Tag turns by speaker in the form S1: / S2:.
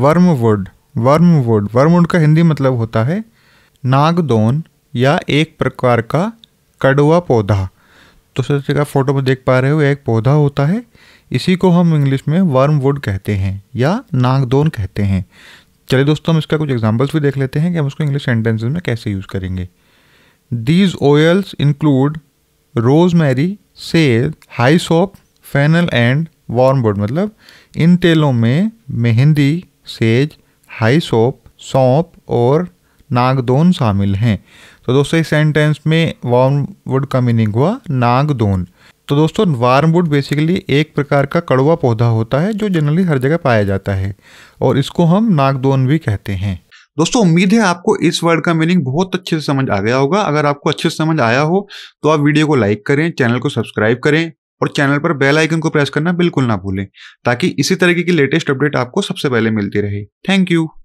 S1: wormwood wormwood wormwood का हिंदी मतलब होता है नागदोन या एक प्रकार का कड़वा पौधा तो सर जगह फोटो में देख पा रहे हो एक पौधा होता है इसी को हम इंग्लिश में वर्मवुड कहते हैं या नागदोन कहते हैं चलिए दोस्तों हम इसका कुछ एग्जाम्पल्स भी देख लेते हैं कि हम उसको इंग्लिश सेंटेंसेस में कैसे यूज़ करेंगे these oils include rosemary सेल hyssop fennel and wormwood मतलब इन तेलों में मेहंदी सेज हाई सोप सौंप और नागदोन शामिल हैं तो दोस्तों इस सेंटेंस में वार्मवुड का मीनिंग हुआ नागदोन तो दोस्तों वार्मवुड बेसिकली एक प्रकार का कड़वा पौधा होता है जो जनरली हर जगह पाया जाता है और इसको हम नागदोन भी कहते हैं दोस्तों उम्मीद है आपको इस वर्ड का मीनिंग बहुत अच्छे से समझ आ गया होगा अगर आपको अच्छे से समझ आया हो तो आप वीडियो को लाइक करें चैनल को सब्सक्राइब करें और चैनल पर बेल आइकन को प्रेस करना बिल्कुल ना भूलें ताकि इसी तरीके की लेटेस्ट अपडेट आपको सबसे पहले
S2: मिलती रहे
S3: थैंक यू